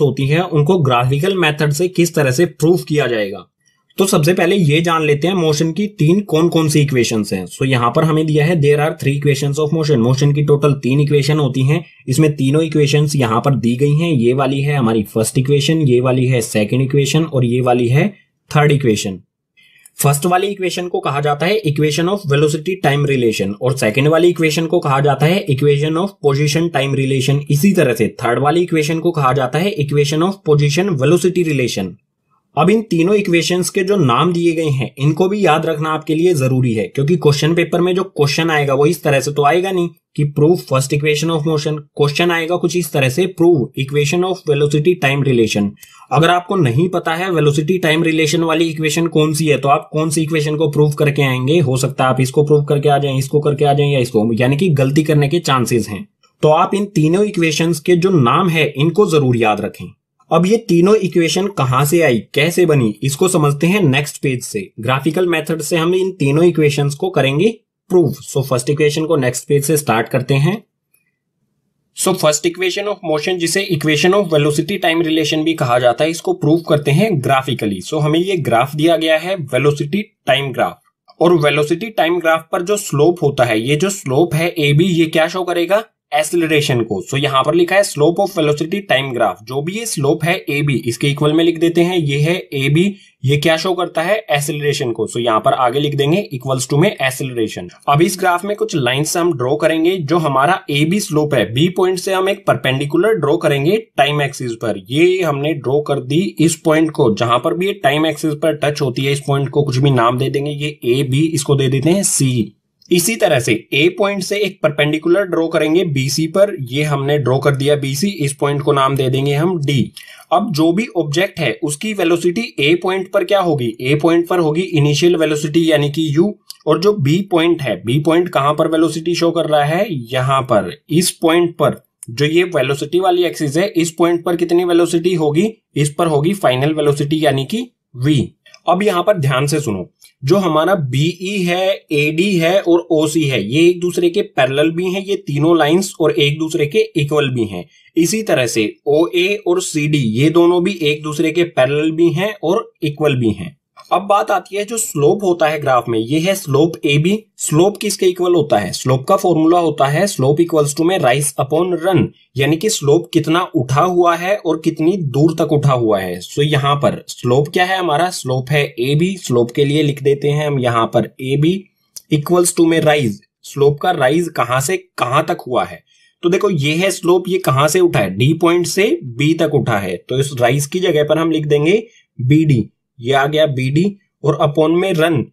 problems होती हैं उनको ग्राफिकल मेथड से किस तरह से प्रूफ किया जाएगा तो सबसे पहले ये जान लेते हैं मोशन की तीन कौन कौन सी इक्वेशन हैं सो so, यहाँ पर हमें दिया है there are three equation of motion motion की टोटल तीन इक्वेशन होती हैं इसमें तीनों इक्वेशन यहाँ पर दी गई हैं ये वाली है हमारी फर्स्ट इक्वेशन ये वाली है सेकेंड इक्वेशन और ये वाली है थर्ड इक्वेशन फर्स्ट वाली इक्वेशन को कहा जाता है equation of velocity time relation और सेकेंड वाली इक्वेशन को कहा जाता है equation of position time relation इसी तरह से थर्ड वाली इक्वेशन को कहा जाता है equation of position velocity relation अब इन तीनों इक्वेशंस के जो नाम दिए गए हैं इनको भी याद रखना आपके लिए जरूरी है क्योंकि क्वेश्चन पेपर में जो क्वेश्चन आएगा वो इस तरह से तो आएगा नहीं कि proof first equation of motion question आएगा कुछ इस तरह से prove equation of velocity time relation अगर आपको नहीं पता है वेलोसिटी टाइम रिलेशन वाली इक्वेशन कौन सी है तो आप कौन सी इक्वेशन को प्रूव करके आएंगे हो सकता है आप इसको प्रूव करके आ जाए इसको करके आ जाए या इसको यानी कि गलती करने के चांसेस हैं तो आप इन तीनों इक्वेशंस के जो नाम है इनको जरूर याद रखें अब ये तीनों इक्वेशन कहाँ से आई कैसे बनी इसको समझते हैं नेक्स्ट पेज से ग्राफिकल मेथड से हम इन तीनों इक्वेशंस को करेंगे प्रूव सो फर्स्ट इक्वेशन को नेक्स्ट पेज से स्टार्ट करते हैं so first equation of motion जिसे equation of velocity time relation भी कहा जाता है इसको प्रूव करते हैं ग्राफिकली सो so, हमें ये ग्राफ दिया गया है वेलोसिटी टाइम ग्राफ और वेलोसिटी टाइम ग्राफ पर जो स्लोप होता है ये जो स्लोप है ए बी ये क्या शो करेगा एसिलेशन को सो so, यहां पर लिखा है slope of velocity time graph जो भी ये स्लोप है ए बी इसके इक्वल में लिख देते हैं ये है ए बी ये क्या शो करता है एसिलेशन को सो so, यहां पर आगे लिख देंगे इक्वल्स टू में एसिलेशन अब इस ग्राफ में कुछ लाइंस हम ड्रॉ करेंगे जो हमारा ए बी स्लोप है बी पॉइंट से हम एक परपेंडिकुलर ड्रॉ करेंगे टाइम एक्सिस पर ये हमने ड्रॉ कर दी इस पॉइंट को जहां पर भी ये टाइम एक्सिस पर टच होती है इस पॉइंट को कुछ भी नाम दे देंगे ये ए बी इसको दे देते हैं सी इसी तरह से ए पॉइंट से एक परपेंडिकुलर ड्रॉ करेंगे बीसी पर ये हमने ड्रॉ कर दिया बीसी इस पॉइंट को नाम दे देंगे हम डी अब जो भी ऑब्जेक्ट है उसकी वेलोसिटी ए पॉइंट पर क्या होगी ए पॉइंट पर होगी इनिशियल वेलोसिटी यानी कि यू और जो बी पॉइंट है बी पॉइंट कहां पर वेलोसिटी शो कर रहा है यहां पर इस पॉइंट पर जो ये वेलोसिटी वाली एक्सिस है इस पॉइंट पर कितनी वेलोसिटी होगी इस पर होगी फाइनल वेलोसिटी यानी कि वी अब यहां पर ध्यान से सुनो जो हमारा बीई e है डी है और सी है ये एक दूसरे के पैरल भी हैं ये तीनों लाइंस और एक दूसरे के इक्वल भी हैं इसी तरह से ओ ए और सी डी ये दोनों भी एक दूसरे के पैरल भी हैं और इक्वल भी हैं अब बात आती है जो स्लोप होता है ग्राफ में ये है स्लोप ए बी स्लोप किसके इक्वल होता है स्लोप का फॉर्मूला होता है स्लोप इक्वल्स टू में राइस अपॉन रन यानी कि स्लोप कितना उठा हुआ है और कितनी दूर तक उठा हुआ है सो यहाँ पर स्लोप क्या है हमारा स्लोप है ए बी स्लोप के लिए लिख देते हैं हम यहाँ पर ए बी इक्वल्स टू में राइज स्लोप का राइज कहां से कहां तक हुआ है तो देखो ये है स्लोप ये कहां से उठा है डी पॉइंट से बी तक उठा है तो इस राइज की जगह पर हम लिख देंगे बी डी ये आ गया बी डी और अपॉन में रन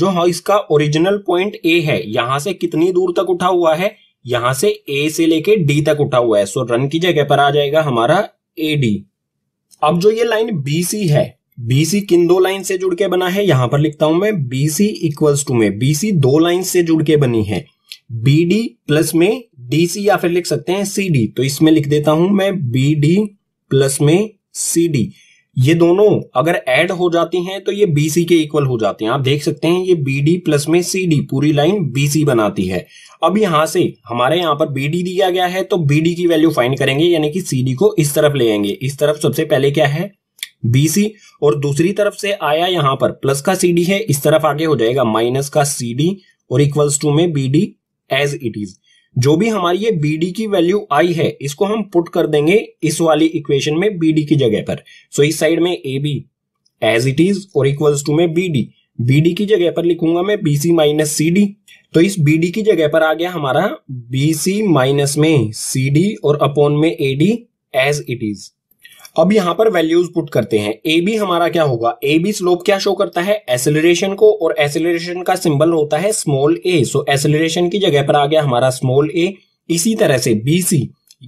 जो हाँ इसका ओरिजिनल पॉइंट ए है यहां से कितनी दूर तक उठा हुआ है यहां से ए से लेके डी तक उठा हुआ है सो रन की जगह पर आ जाएगा हमारा ए डी अब जो ये लाइन बी सी है बीसी किन दो लाइन से जुड़ के बना है यहां पर लिखता हूं मैं बीसी इक्वल्स टू में बीसी दो लाइन से जुड़ के बनी है बी डी प्लस में डी सी या फिर लिख सकते हैं सी डी तो इसमें लिख देता हूं मैं बी डी प्लस में सी डी ये दोनों अगर ऐड हो जाती हैं तो ये बीसी के इक्वल हो जाते हैं आप देख सकते हैं ये बी डी प्लस में सी डी पूरी लाइन बीसी बनाती है अब यहां से हमारे यहां पर बी डी दिया गया है तो बी डी की वैल्यू फाइंड करेंगे यानी कि सी डी को इस तरफ ले आएंगे इस तरफ सबसे पहले क्या है बीसी और दूसरी तरफ से आया यहां पर प्लस का सी डी है इस तरफ आगे हो जाएगा माइनस का सी डी और इक्वल्स टू में B D as it is जो भी हमारी ये BD की वैल्यू आई है इसको हम पुट कर देंगे इस वाली इक्वेशन में BD की जगह पर सो so, इस साइड में A B as it is और इक्वल्स टू में BD BD की जगह पर लिखूंगा मैं BC माइनस सी तो इस BD की जगह पर आ गया हमारा BC माइनस में CD और अपॉन में AD एज इट इज अब यहां पर वैल्यूज पुट करते हैं ए बी हमारा क्या होगा ए बी स्लोप क्या शो करता है एसेलरेशन को और एसेलरेशन का सिंबल होता है स्मॉल ए सो एसेलरेशन की जगह पर आ गया हमारा स्मॉल ए इसी तरह से बी सी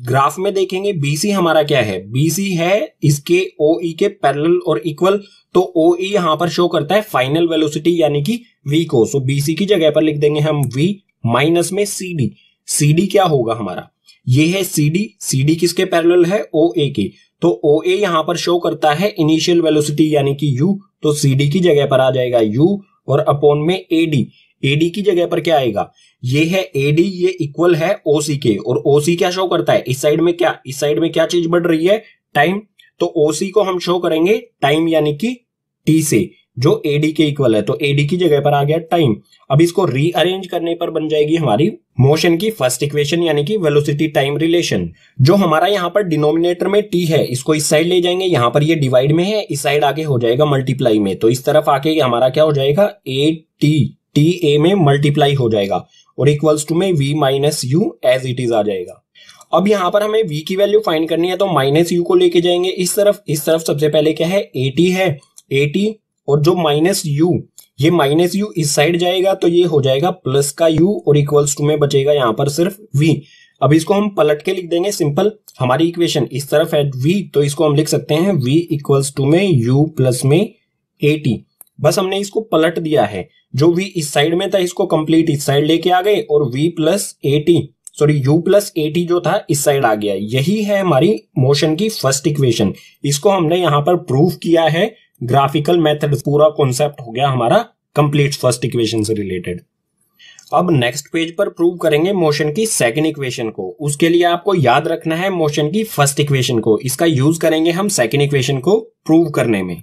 ग्राफ में देखेंगे बीसी हमारा क्या है बीसी है इसके ओई e के पैरेलल और इक्वल तो ओई e यहां पर शो करता है फाइनल वेलोसिटी यानी कि वी को सो बीसी की जगह पर लिख देंगे हम वी माइनस में सी डी सी डी क्या होगा हमारा ये है सी डी सी डी किसके पैरेलल है ओ ए के तो ओ ए यहां पर शो करता है इनिशियल वेलोसिटी यानी कि u तो सी की जगह पर आ जाएगा u और अपोन में ए डी एडी की जगह पर क्या आएगा ये है एडी ये इक्वल है ओ सी के और ओ सी क्या शो करता है इस साइड में क्या इस साइड में क्या चीज बढ़ रही है टाइम तो ओ सी को हम शो करेंगे टाइम यानी कि टी से जो एडी के इक्वल है तो एडी की जगह पर आ गया टाइम अब इसको रीअरेंज करने पर बन जाएगी हमारी मोशन की फर्स्ट इक्वेशन यानी कि वेलोसिटी टाइम रिलेशन जो हमारा यहाँ पर डिनोमिनेटर में टी है इसको इस साइड ले जाएंगे यहाँ पर ये यह डिवाइड में है इस साइड आके हो जाएगा मल्टीप्लाई में तो इस तरफ आके हमारा क्या हो जाएगा ए टी टी ए में मल्टीप्लाई हो जाएगा और इक्वल्स टू में we minus U as it is आ जाएगा अब यहाँ पर हमें v की वैल्यू फाइंड करनी है तो माइनस यू को लेके जाएंगे इस तरफ इस तरफ सबसे पहले क्या है ए टी है ए टी और जो माइनस यू ये माइनस यू इस साइड जाएगा तो ये हो जाएगा प्लस का यू और इक्वल्स टू में बचेगा यहाँ पर सिर्फ वी अब इसको हम पलट के लिख देंगे सिंपल हमारी इक्वेशन इस तरफ है वी तो इसको हम लिख सकते हैं वी इक्वल्स टू में यू प्लस में टी बस हमने इसको पलट दिया है जो v इस साइड में था इसको कंप्लीट इस साइड लेके आ गए और v plus AT sorry u plus AT जो था इस साइड आ गया यही है हमारी मोशन की फर्स्ट इक्वेशन इसको हमने यहां पर प्रूव किया है ग्राफिकल मेथड पूरा कॉन्सेप्ट हो गया हमारा कंप्लीट फर्स्ट इक्वेशन से रिलेटेड अब नेक्स्ट पेज पर प्रूव करेंगे मोशन की सेकंड इक्वेशन को उसके लिए आपको याद रखना है मोशन की फर्स्ट इक्वेशन को इसका यूज करेंगे हम सेकंड इक्वेशन को प्रूव करने में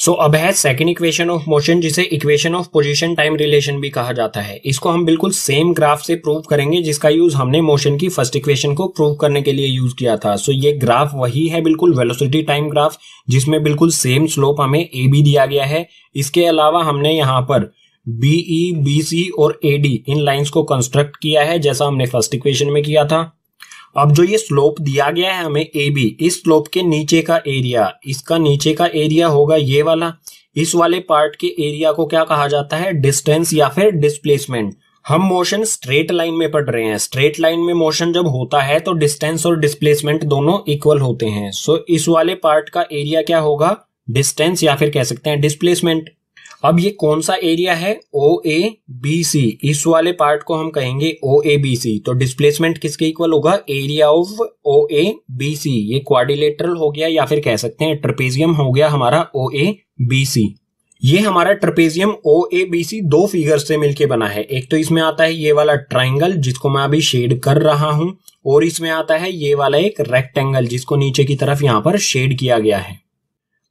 सो अब है सेकेंड इक्वेशन ऑफ मोशन जिसे equation of position time relation भी कहा जाता है इसको हम बिल्कुल सेम ग्राफ से प्रूव करेंगे जिसका यूज हमने मोशन की फर्स्ट इक्वेशन को प्रूव करने के लिए यूज किया था सो so, ये ग्राफ वही है बिल्कुल वेलोसिटी टाइम ग्राफ जिसमें बिल्कुल सेम स्लोप हमें ए बी दिया गया है इसके अलावा हमने यहाँ पर बीई बी सी और ए डी इन लाइन्स को कंस्ट्रक्ट किया है जैसा हमने फर्स्ट इक्वेशन में किया था अब जो ये स्लोप दिया गया है हमें ए बी इस स्लोप के नीचे का एरिया इसका नीचे का एरिया होगा ये वाला इस वाले पार्ट के एरिया को क्या कहा जाता है डिस्टेंस या फिर डिस्प्लेसमेंट हम मोशन स्ट्रेट लाइन में पढ़ रहे हैं स्ट्रेट लाइन में मोशन जब होता है तो डिस्टेंस और डिस्प्लेसमेंट दोनों इक्वल होते हैं सो so, इस वाले पार्ट का एरिया क्या होगा डिस्टेंस या फिर कह सकते हैं डिस्प्लेसमेंट अब ये कौन सा एरिया है ओ ए बी सी इस वाले पार्ट को हम कहेंगे ओ ए बी सी तो डिस्प्लेसमेंट किसके इक्वल होगा area of O A B C ये क्वारिलेटरल हो गया या फिर कह सकते हैं ट्रपेजियम हो गया हमारा ओ ए बी सी ये हमारा trapezium o A B C दो फिगर से मिलके बना है एक तो इसमें आता है ये वाला ट्राइंगल जिसको मैं अभी शेड कर रहा हूं और इसमें आता है ये वाला एक रेक्टेंगल जिसको नीचे की तरफ यहां पर शेड किया गया है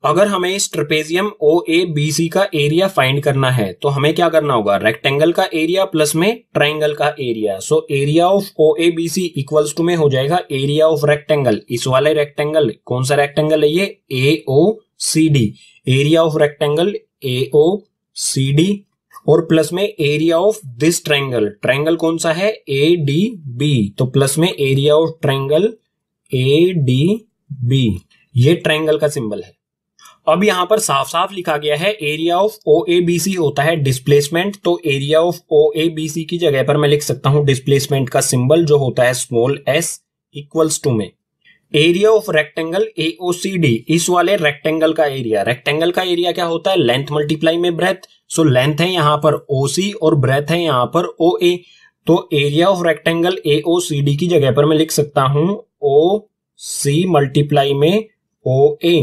अगर हमें इस trapezium o A B C का एरिया फाइंड करना है तो हमें क्या करना होगा रेक्टेंगल का एरिया प्लस में ट्राइंगल का area so area of O A B C equals to में हो जाएगा एरिया ऑफ रेक्टेंगल इस वाले रेक्टेंगल कौन सा रेक्टेंगल है ये A O C D area of rectangle A O C D और प्लस में area of this triangle triangle कौन सा है ए डी बी तो प्लस में area of triangle A D B ये ट्राइंगल का सिंबल है अब यहाँ पर साफ साफ लिखा गया है area of O A B C होता है डिस्प्लेसमेंट तो area of O A B C की जगह पर मैं लिख सकता हूं डिस्प्लेसमेंट का सिंबल जो होता है स्मॉल एस इक्वल्स टू में एरिया ऑफ रेक्टेंगल डी इस वाले रेक्टेंगल का एरिया रेक्टेंगल का एरिया क्या होता है लेंथ मल्टीप्लाई में ब्रेथ सो लेंथ है यहां पर ओ सी और ब्रेथ है यहां पर ओ ए तो area of rectangle A O C D की जगह पर मैं लिख सकता हूं ओ सी मल्टीप्लाई में ओ ए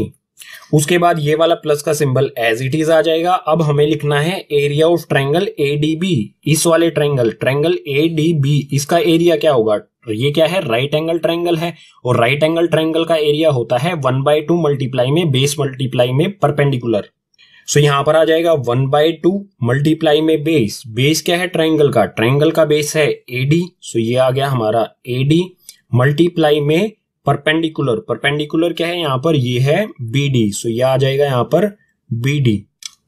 उसके बाद ये वाला प्लस का सिंबल एज इट इज आ जाएगा अब हमें लिखना है area of triangle A D B इस वाले triangle triangle A D B इसका एरिया क्या होगा तो ये क्या है राइट एंगल ट्रायंगल है और राइट एंगल ट्रैंगल का एरिया होता है वन बाई टू मल्टीप्लाई में बेस मल्टीप्लाई में परपेंडिकुलर सो so, यहां पर आ जाएगा वन बाई टू मल्टीप्लाई में बेस बेस क्या है ट्रैंगल का ट्राइंगल का बेस है एडी सो ये आ गया हमारा एडी मल्टीप्लाई में परपेंडिकुलर परपेंडिकुलर क्या है यहां पर ये है बी डी सो ये आ जाएगा यहां पर बी डी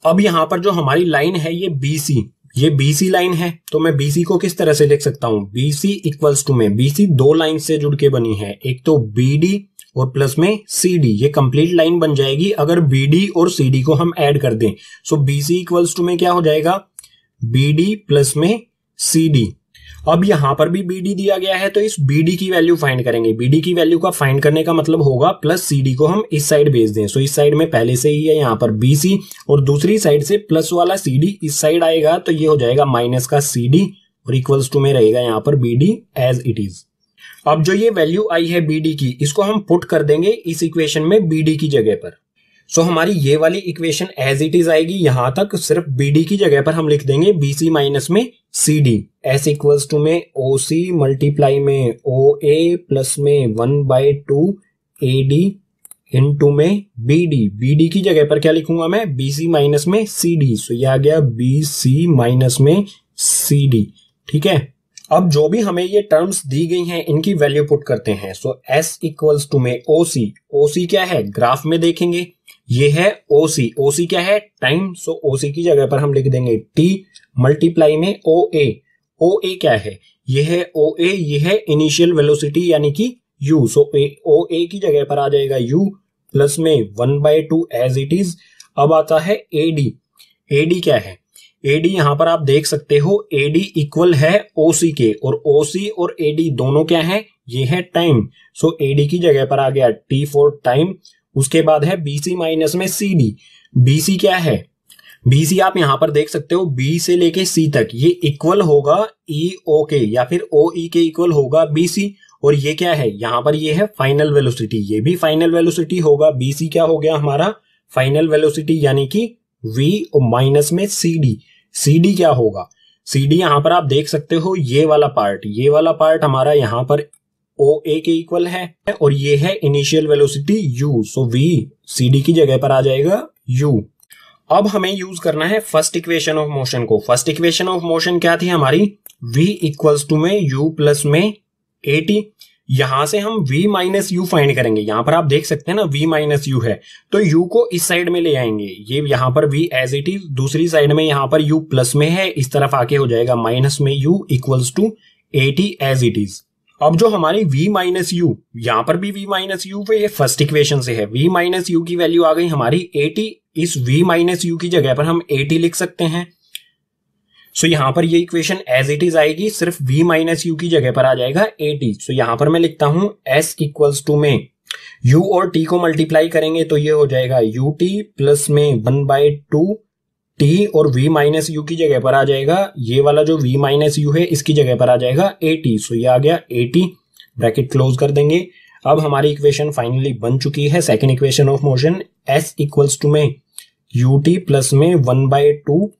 अब यहां पर जो हमारी लाइन है ये बी सी ये बी सी लाइन है तो मैं बी सी को किस तरह से लिख सकता हूं बी सी इक्वल्स टू में बी सी दो लाइन से जुड़ के बनी है एक तो बी डी और प्लस में सी डी ये कंप्लीट लाइन बन जाएगी अगर बी डी और सी डी को हम ऐड कर दें so B C equals to में क्या हो जाएगा बी डी प्लस में सी डी अब यहां पर भी बी दिया गया है तो इस बी की वैल्यू फाइंड करेंगे बी की वैल्यू का फाइंड करने का मतलब होगा प्लस सी को हम इस साइड भेज दें सो इस साइड में पहले से ही है यहां पर बी और दूसरी साइड से प्लस वाला सी इस साइड आएगा तो ये हो जाएगा माइनस का सी और इक्वल्स टू में रहेगा यहां पर डी एज इट इज अब जो ये वैल्यू आई है बीडी की इसको हम पुट कर देंगे इस इक्वेशन में डी की जगह पर सो so, हमारी ये वाली इक्वेशन एज इट इज आएगी यहां तक सिर्फ डी की जगह पर हम लिख देंगे बीसी माइनस में C D S equals to में ओ सी मल्टीप्लाई में ओ ए प्लस में one by two A D into में बी डी बी डी की जगह पर क्या लिखूंगा मैं बी सी माइनस में सी डी सो ये आ गया बी सी माइनस में सी डी ठीक है अब जो भी हमें ये टर्म्स दी गई हैं इनकी वैल्यू पुट करते हैं सो एस इक्वल्स टू में ओ सी ओ सी क्या है ग्राफ में देखेंगे ये है ओसी ओसी क्या है टाइम सो सी की जगह पर हम लिख देंगे टी मल्टीप्लाई में ओ ए ओ ए क्या है ये है ओ ए ये है इनिशियल वेलोसिटी यानी कि यू सो ओ ए की जगह पर आ जाएगा यू प्लस में one by two as it is अब आता है ए डी ए डी क्या है ए डी यहां पर आप देख सकते हो ए डी इक्वल है ओ सी के और ओ सी और ए डी दोनों क्या है ये है टाइम सो ए डी की जगह पर आ गया टी फॉर टाइम उसके बाद है BC माइनस में CB BC क्या है BC आप यहां पर देख सकते हो B से लेके C तक ये इक्वल होगा EO के या फिर OE के इक्वल होगा BC और ये क्या है यहां पर ये है फाइनल वेलोसिटी ये भी फाइनल वेलोसिटी होगा बीसी क्या हो गया हमारा फाइनल वेलोसिटी यानी कि वी माइनस में सी डी सी डी क्या होगा सी डी यहां पर आप देख सकते हो ये वाला पार्ट ये वाला पार्ट हमारा यहां पर ओ ए के इक्वल है और ये है initial velocity U so V C D की जगह पर आ जाएगा यू अब हमें यूज करना है फर्स्ट इक्वेशन ऑफ मोशन को फर्स्ट इक्वेशन ऑफ मोशन क्या थी हमारी v इक्वल्स टू में u प्लस में ए टी यहां से हम v माइनस यू फाइंड करेंगे यहां पर आप देख सकते हैं ना v माइनस यू है तो u को इस साइड में ले आएंगे ये यहां पर v एज इट इज दूसरी साइड में यहां पर u प्लस में है इस तरफ आके हो जाएगा माइनस में u equals to a t as it is अब जो हमारी v माइनस यू यहां पर भी v माइनस यू पे ये फर्स्ट इक्वेशन से है v माइनस यू की वैल्यू आ गई हमारी 80 इस v माइनस यू की जगह पर हम 80 लिख सकते हैं सो so, यहां पर ये इक्वेशन एज इट इज आएगी सिर्फ v माइनस यू की जगह पर आ जाएगा 80 सो so, यहां पर मैं लिखता हूं s इक्वल्स टू में u और t को मल्टीप्लाई करेंगे तो ये हो जाएगा यू टी प्लस में वन बाय टू टी और वी माइनस यू की जगह पर आ जाएगा ये वाला जो वी माइनस यू है इसकी जगह पर आ जाएगा ए टी सो ये आ गया ए टी ब्रैकेट क्लोज कर देंगे अब हमारी इक्वेशन फाइनली बन चुकी है second equation of motion s equals to में यू टी प्लस में one by two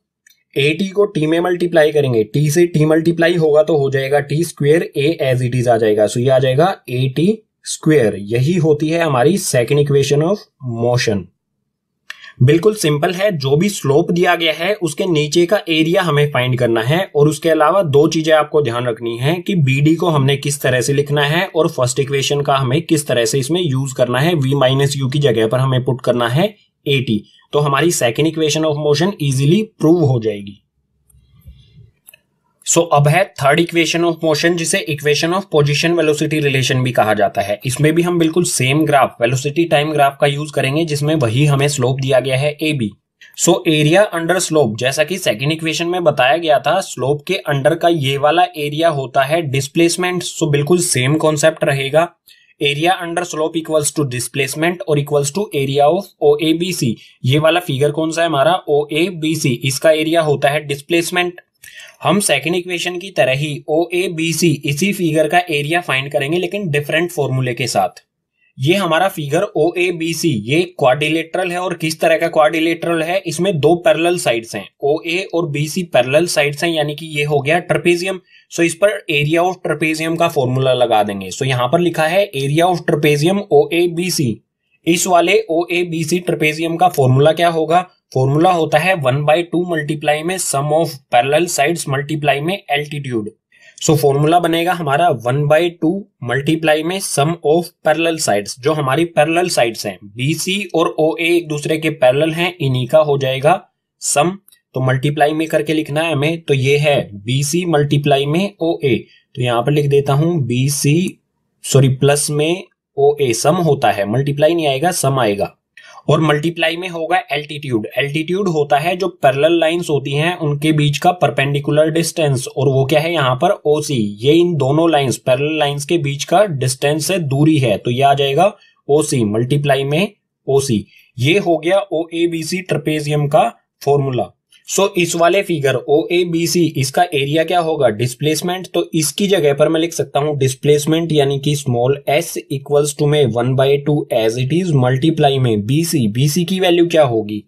a t को टी में मल्टीप्लाई करेंगे टी से टी मल्टीप्लाई होगा तो हो जाएगा t square a as it is आ जाएगा सो ये आ जाएगा ए टी स्क्वेयर यही होती है हमारी सेकेंड इक्वेशन ऑफ मोशन बिल्कुल सिंपल है जो भी स्लोप दिया गया है उसके नीचे का एरिया हमें फाइंड करना है और उसके अलावा दो चीजें आपको ध्यान रखनी है कि डी को हमने किस तरह से लिखना है और फर्स्ट इक्वेशन का हमें किस तरह से इसमें यूज करना है वी माइनस यू की जगह पर हमें पुट करना है एटी तो हमारी second equation of motion easily prove हो जाएगी सो अब है थर्ड इक्वेशन ऑफ मोशन जिसे equation of position velocity relation भी कहा जाता है इसमें भी हम बिल्कुल same graph velocity time graph का यूज करेंगे जिसमें वही हमें स्लोप दिया गया है a b so area under slope जैसा कि सेकेंड इक्वेशन में बताया गया था स्लोप के अंडर का ये वाला एरिया होता है डिस्प्लेसमेंट सो so, बिल्कुल सेम कॉन्सेप्ट रहेगा area under slope equals to displacement और equals to area of O A B C ये वाला फिगर कौन सा है हमारा ओ ए बी सी इसका एरिया होता है डिस्प्लेसमेंट हम सेकेंड इक्वेशन की तरह ही ओ ए बी सी इसी फिगर का एरिया फाइंड करेंगे लेकिन डिफरेंट फॉर्मूले के साथ ये हमारा figure O A B C ये क्वाडिलेटरल है और किस तरह का क्वाडिलेटरल है इसमें दो पैरेलल साइड्स हैं ओ ए और बी सी पैरेलल साइड्स हैं यानी कि ये हो गया ट्रपेजियम सो इस पर एरिया ऑफ ट्रपेजियम का फॉर्मूला लगा देंगे सो यहां पर लिखा है area of trapezium o A B c इस वाले o A B c trapezium का फॉर्मूला क्या होगा फॉर्मूला होता है वन बाई टू मल्टीप्लाई में sum of parallel side multiply में एल्टीट्यूड सो फॉर्मूला बनेगा हमारा वन बाई टू मल्टीप्लाई में सम ऑफ पैरल साइड्स जो हमारी पैरल साइड्स हैं बी सी और ओ ए एक दूसरे के पैरल हैं इन्हीं का हो जाएगा सम तो मल्टीप्लाई में करके लिखना है हमें तो ये है बी सी मल्टीप्लाई में ओ ए तो यहां पर लिख देता हूं बी सी सॉरी प्लस में ओ ए सम होता है मल्टीप्लाई नहीं आएगा सम आएगा और मल्टीप्लाई में होगा एल्टीट्यूड एल्टीट्यूड होता है जो पैरेलल लाइंस होती हैं उनके बीच का परपेंडिकुलर डिस्टेंस और वो क्या है यहाँ पर ओ सी ये इन दोनों लाइंस पैरेलल लाइंस के बीच का डिस्टेंस से दूरी है तो ये आ जाएगा ओ सी मल्टीप्लाई में ओ सी ये हो गया o A B c trapezium का फॉर्मूला सो so, इस वाले figure O A B C इसका एरिया क्या होगा डिस्प्लेसमेंट तो इसकी जगह पर मैं लिख सकता हूं डिस्प्लेसमेंट यानी कि स्मॉल एस इक्वल्स टू में one by two as it is multiply में बी सी बी सी की वैल्यू क्या होगी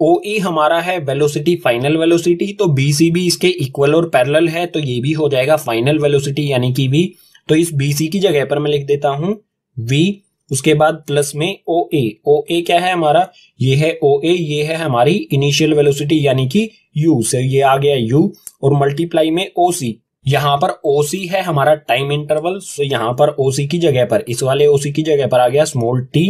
ओ ए e हमारा है वेलोसिटी फाइनल वेलोसिटी तो बी सी भी इसके इक्वल और पैरल है तो ये भी हो जाएगा फाइनल वेलोसिटी यानी कि वी तो इस बी सी की जगह पर मैं लिख देता हूं वी उसके बाद प्लस में ओ ए ओ ए क्या है हमारा ये है ओ ए ये है हमारी इनिशियल वेलोसिटी यानी कि यू से ये आ गया यू और मल्टीप्लाई में ओ सी यहाँ पर ओ सी है हमारा टाइम इंटरवल सो यहाँ पर ओसी की जगह पर इस वाले ओ सी की जगह पर आ गया स्मॉल टी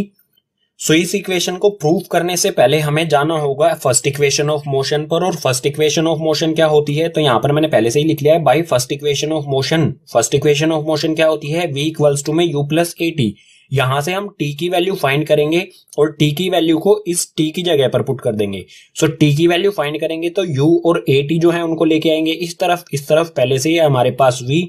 सो इस इक्वेशन को प्रूव करने से पहले हमें जाना होगा फर्स्ट इक्वेशन ऑफ मोशन पर और फर्स्ट इक्वेशन ऑफ मोशन क्या होती है तो यहाँ पर मैंने पहले से ही लिख लिया है by first equation of motion first equation of motion क्या होती है वी इक्वल्स टू में यू प्लस ए टी यहां से हम टी की वैल्यू फाइंड करेंगे और टी की वैल्यू को इस टी की जगह पर पुट कर देंगे सो so, टी की वैल्यू फाइंड करेंगे तो यू और ए टी जो है उनको लेके आएंगे इस तरफ इस तरफ पहले से ही हमारे पास वी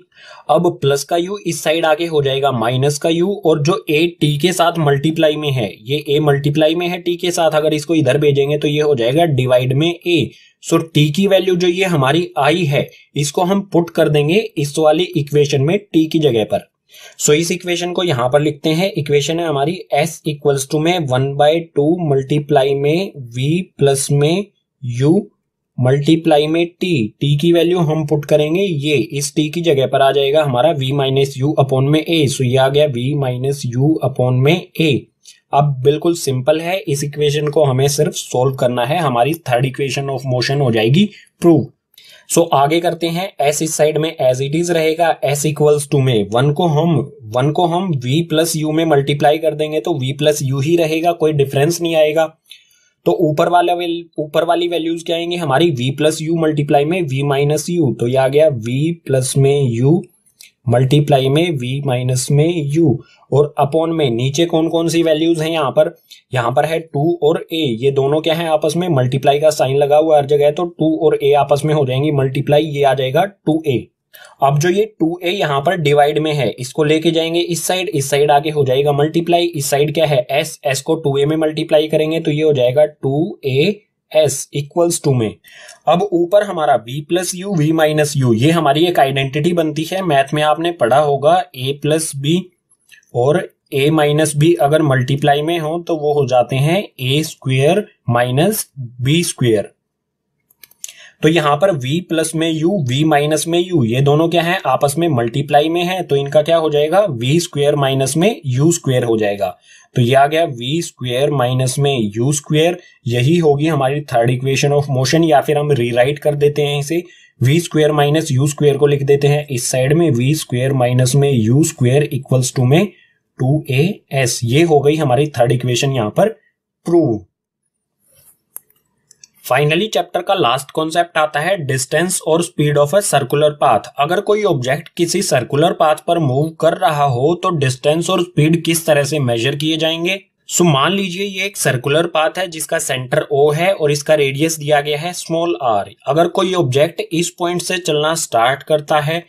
अब प्लस का यू इस साइड आके हो जाएगा माइनस का यू और जो ए टी के साथ मल्टीप्लाई में है ये ए मल्टीप्लाई में है टी के साथ अगर इसको इधर भेजेंगे तो ये हो जाएगा डिवाइड में ए सो so, टी की वैल्यू जो ये हमारी आई है इसको हम पुट कर देंगे इस वाली इक्वेशन में टी की जगह पर सो so, इस इक्वेशन को यहां पर लिखते हैं इक्वेशन है हमारी s इक्वल्स टू में वन बाय टू मल्टीप्लाई में v प्लस में u मल्टीप्लाई में t t की वैल्यू हम पुट करेंगे ये इस t की जगह पर आ जाएगा हमारा v माइनस यू अपॉन में a सो so, ये आ गया v माइनस यू अपॉन में a अब बिल्कुल सिंपल है इस इक्वेशन को हमें सिर्फ सोल्व करना है हमारी थर्ड इक्वेशन ऑफ मोशन हो जाएगी प्रूव सो so, आगे करते हैं एस इस साइड में एज इट इज रहेगा एस इक्वल्स टू में वन को हम वन को हम वी प्लस यू में मल्टीप्लाई कर देंगे तो वी प्लस यू ही रहेगा कोई डिफरेंस नहीं आएगा तो ऊपर वाला ऊपर वाली वैल्यूज क्या आएंगे हमारी वी प्लस यू मल्टीप्लाई में वी माइनस यू तो ये आ गया वी प्लस में यू मल्टीप्लाई में वी माइनस में यू और अपॉन में नीचे कौन कौन सी वैल्यूज हैं यहाँ पर यहाँ पर है टू और ए ये दोनों क्या है आपस में मल्टीप्लाई का साइन लगा हुआ हर जगह तो टू और ए आपस में हो जाएंगी मल्टीप्लाई ये आ जाएगा टू ए अब जो ये टू ए यहाँ पर डिवाइड में है इसको लेके जाएंगे इस साइड इस साइड आगे हो जाएगा मल्टीप्लाई इस साइड क्या है एस एस को टू ए में मल्टीप्लाई करेंगे तो ये हो जाएगा two a s equals to में अब ऊपर हमारा b plus u v minus you ये हमारी एक आइडेंटिटी बनती है मैथ में आपने पढ़ा होगा a प्लस बी और ए माइनस बी अगर मल्टीप्लाई में हो तो वो हो जाते हैं a square minus b square तो यहां पर v प्लस में u, v माइनस में u ये दोनों क्या है आपस में मल्टीप्लाई में है तो इनका क्या हो जाएगा v स्क्वेयर माइनस में u स्क्वेयर हो जाएगा तो ये आ गया v स्क्वेयर माइनस में u स्क्वेयर यही होगी हमारी थर्ड इक्वेशन ऑफ मोशन या फिर हम रीराइट कर देते हैं इसे v square minus u square को लिख देते हैं इस साइड में वी स्क्वेयर माइनस में यू स्क्वेयर इक्वल्स टू में टू ए एस ये हो गई हमारी थर्ड इक्वेशन यहां पर प्रूव फाइनली चैप्टर का लास्ट कॉन्सेप्ट आता है डिस्टेंस और speed of a circular path अगर कोई ऑब्जेक्ट किसी सर्कुलर पाथ पर मूव कर रहा हो तो डिस्टेंस और स्पीड किस तरह से मेजर किए जाएंगे सो so, मान लीजिए ये एक सर्कुलर पाथ है जिसका सेंटर ओ है और इसका रेडियस दिया गया है स्मॉल आर अगर कोई ऑब्जेक्ट इस पॉइंट से चलना स्टार्ट करता है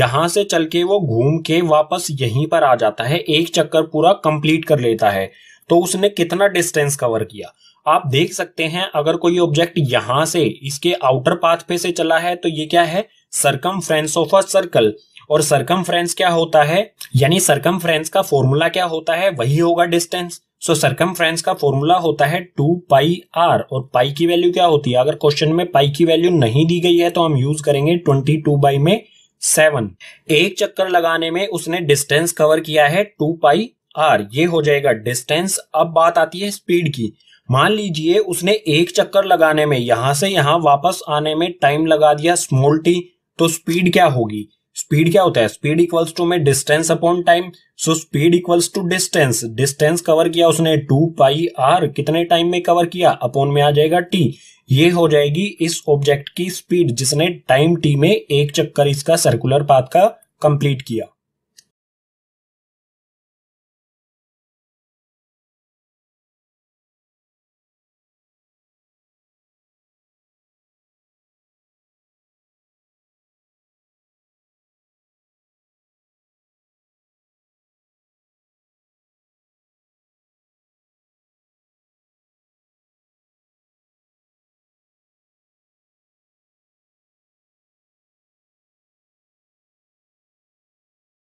यहां से चल के वो घूम के वापस यहीं पर आ जाता है एक चक्कर पूरा कंप्लीट कर लेता है तो उसने कितना डिस्टेंस कवर किया आप देख सकते हैं अगर कोई ऑब्जेक्ट यहां से इसके आउटर पाथ पे से चला है तो ये क्या है सर्कम ऑफ अ सर्कल और सर्कम क्या होता है यानी सर्कम का फॉर्मूला क्या होता है वही होगा डिस्टेंस सो सरकम का फॉर्मूला होता है टू पाई आर और पाई की वैल्यू क्या होती है अगर क्वेश्चन में पाई की वैल्यू नहीं दी गई है तो हम यूज करेंगे ट्वेंटी टू बाई में सेवन एक चक्कर लगाने में उसने डिस्टेंस कवर किया है टू पाई आर ये हो जाएगा डिस्टेंस अब बात आती है स्पीड की मान लीजिए उसने एक चक्कर लगाने में यहां से यहां वापस आने में टाइम लगा दिया स्मॉल टी तो स्पीड क्या होगी स्पीड क्या होता है स्पीड इक्वल्स टू में distance upon time so speed equals to distance distance cover किया उसने टू पाई आर कितने टाइम में कवर किया अपॉन में आ जाएगा टी ये हो जाएगी इस ऑब्जेक्ट की स्पीड जिसने टाइम टी में एक चक्कर इसका सर्कुलर पाथ का कंप्लीट किया